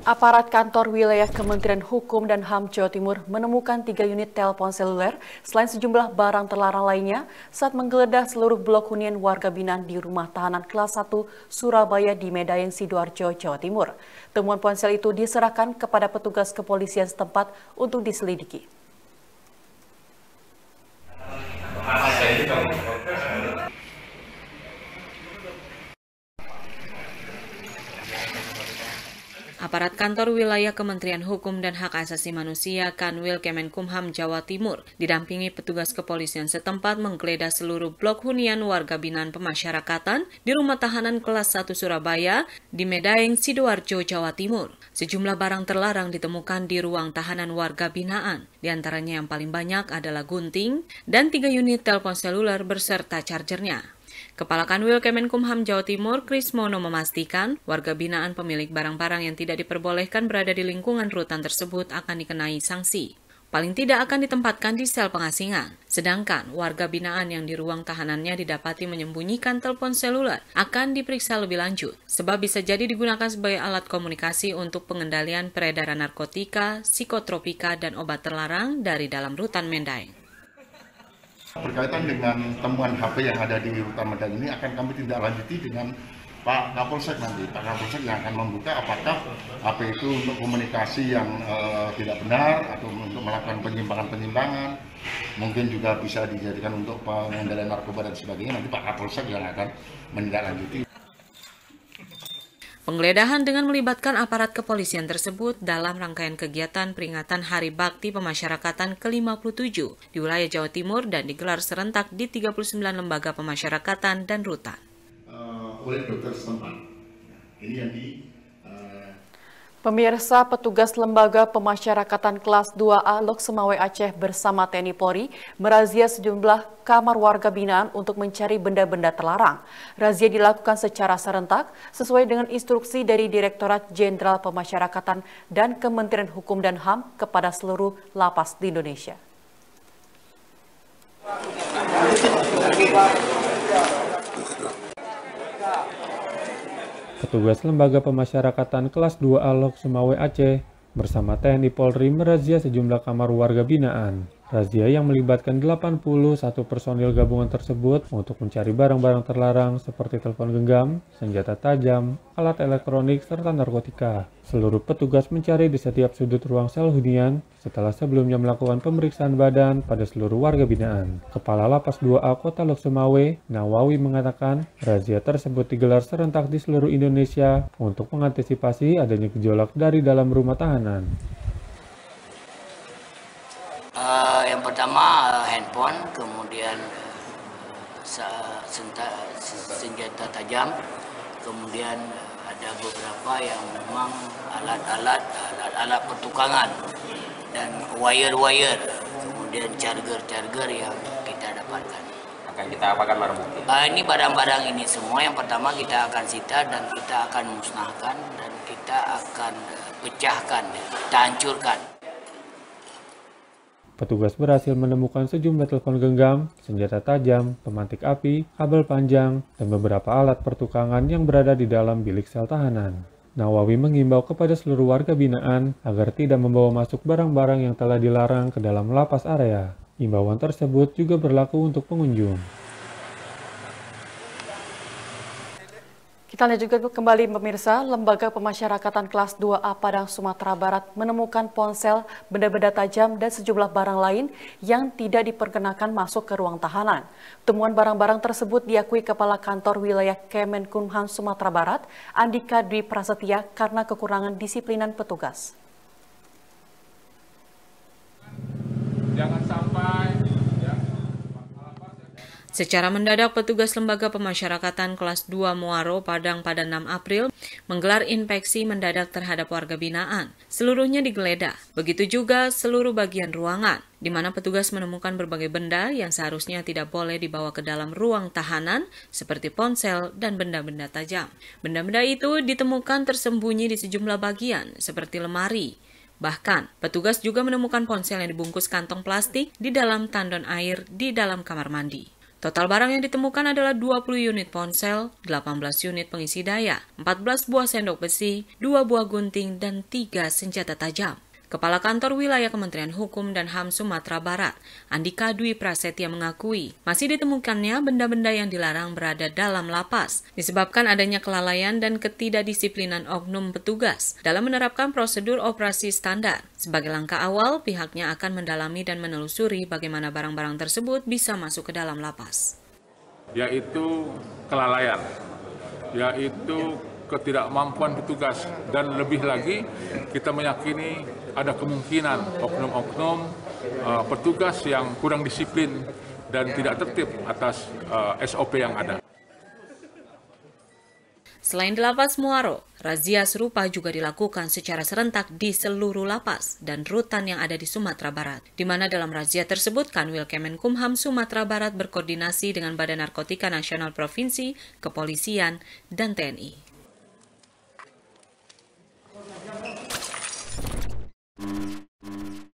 Aparat kantor wilayah Kementerian Hukum dan HAM Jawa Timur menemukan tiga unit telepon seluler selain sejumlah barang terlarang lainnya saat menggeledah seluruh blok hunian warga binaan di rumah tahanan kelas 1 Surabaya di Medayeng Sidoarjo, Jawa Timur. Temuan ponsel itu diserahkan kepada petugas kepolisian setempat untuk diselidiki. Aparat Kantor Wilayah Kementerian Hukum dan Hak Asasi Manusia Kanwil Kemenkumham Jawa Timur didampingi petugas kepolisian setempat menggeledah seluruh blok hunian warga binaan pemasyarakatan di rumah tahanan kelas 1 Surabaya di Medaeng, Sidoarjo, Jawa Timur. Sejumlah barang terlarang ditemukan di ruang tahanan warga binaan, di antaranya yang paling banyak adalah gunting dan tiga unit telepon seluler beserta chargernya. Kepala Kanwil Kemenkumham Jawa Timur, Krismono memastikan warga binaan pemilik barang-barang yang tidak diperbolehkan berada di lingkungan rutan tersebut akan dikenai sanksi paling tidak akan ditempatkan di sel pengasingan. Sedangkan warga binaan yang di ruang tahanannya didapati menyembunyikan telepon seluler akan diperiksa lebih lanjut, sebab bisa jadi digunakan sebagai alat komunikasi untuk pengendalian peredaran narkotika, psikotropika, dan obat terlarang dari dalam rutan Mendaeng. Berkaitan dengan temuan HP yang ada di Rutan Medan ini akan kami tindak lanjuti dengan Pak Kapolsek nanti, Pak Kapolsek yang akan membuka apakah HP itu untuk komunikasi yang uh, tidak benar atau untuk melakukan penyimpangan-penyimpangan, mungkin juga bisa dijadikan untuk pengendalian narkoba dan sebagainya. Nanti Pak Kapolsek yang akan menindaklanjuti. Penggeledahan dengan melibatkan aparat kepolisian tersebut dalam rangkaian kegiatan peringatan Hari Bakti Pemasyarakatan ke-57 di wilayah Jawa Timur dan digelar serentak di 39 lembaga pemasyarakatan dan rutan. Uh, oleh dokter setempat. Ini yang di Pemirsa, petugas Lembaga Pemasyarakatan Kelas 2A Lok Aceh bersama TNI Polri merazia sejumlah kamar warga binaan untuk mencari benda-benda terlarang. Razia dilakukan secara serentak sesuai dengan instruksi dari Direktorat Jenderal Pemasyarakatan dan Kementerian Hukum dan HAM kepada seluruh lapas di Indonesia. Petugas Lembaga Pemasyarakatan Kelas 2 A Lok Sumawe Aceh bersama TNI Polri merazia sejumlah kamar warga binaan. Razia yang melibatkan 81 personil gabungan tersebut untuk mencari barang-barang terlarang seperti telepon genggam, senjata tajam, alat elektronik, serta narkotika. Seluruh petugas mencari di setiap sudut ruang sel hunian setelah sebelumnya melakukan pemeriksaan badan pada seluruh warga binaan. Kepala Lapas 2A Kota Loksemawe, Nawawi mengatakan, razia tersebut digelar serentak di seluruh Indonesia untuk mengantisipasi adanya gejolak dari dalam rumah tahanan. Uh, yang pertama uh, handphone, kemudian uh, senjata tajam, kemudian ada beberapa yang memang alat-alat alat-alat pertukangan dan wire-wire, kemudian charger-charger yang kita dapatkan. Akan kita apakan barang bukti? Uh, ini barang-barang ini semua yang pertama kita akan sita dan kita akan musnahkan dan kita akan pecahkan, tancurkan. Petugas berhasil menemukan sejumlah telepon genggam, senjata tajam, pemantik api, kabel panjang, dan beberapa alat pertukangan yang berada di dalam bilik sel tahanan. Nawawi mengimbau kepada seluruh warga binaan agar tidak membawa masuk barang-barang yang telah dilarang ke dalam lapas area. Imbauan tersebut juga berlaku untuk pengunjung. Kita juga kembali pemirsa, Lembaga Pemasyarakatan Kelas 2A Padang Sumatera Barat menemukan ponsel, benda-benda tajam, dan sejumlah barang lain yang tidak diperkenakan masuk ke ruang tahanan. Temuan barang-barang tersebut diakui Kepala Kantor Wilayah Kemenkumham Sumatera Barat, Andika Dwi Prasetya, karena kekurangan disiplinan petugas. Secara mendadak, petugas Lembaga Pemasyarakatan Kelas 2 Muaro Padang pada 6 April menggelar inspeksi mendadak terhadap warga binaan. Seluruhnya digeledah, begitu juga seluruh bagian ruangan, di mana petugas menemukan berbagai benda yang seharusnya tidak boleh dibawa ke dalam ruang tahanan, seperti ponsel dan benda-benda tajam. Benda-benda itu ditemukan tersembunyi di sejumlah bagian, seperti lemari, Bahkan, petugas juga menemukan ponsel yang dibungkus kantong plastik di dalam tandon air di dalam kamar mandi. Total barang yang ditemukan adalah 20 unit ponsel, 18 unit pengisi daya, 14 buah sendok besi, 2 buah gunting, dan 3 senjata tajam. Kepala Kantor Wilayah Kementerian Hukum dan HAM Sumatera Barat, Andika Dwi Prasetya mengakui, masih ditemukannya benda-benda yang dilarang berada dalam lapas, disebabkan adanya kelalaian dan ketidakdisiplinan oknum petugas dalam menerapkan prosedur operasi standar. Sebagai langkah awal, pihaknya akan mendalami dan menelusuri bagaimana barang-barang tersebut bisa masuk ke dalam lapas. Yaitu kelalaian, yaitu ketidakmampuan petugas dan lebih lagi kita meyakini ada kemungkinan oknum-oknum uh, petugas yang kurang disiplin dan tidak tertib atas uh, eh, SOP yang ada. Selain di lapas Muaro, razia serupa juga dilakukan secara serentak di seluruh lapas dan rutan yang ada di Sumatera Barat, di mana dalam razia tersebut Kanwil Kemenkumham Sumatera Barat berkoordinasi dengan Badan Narkotika Nasional Provinsi, Kepolisian, dan TNI. Thank you.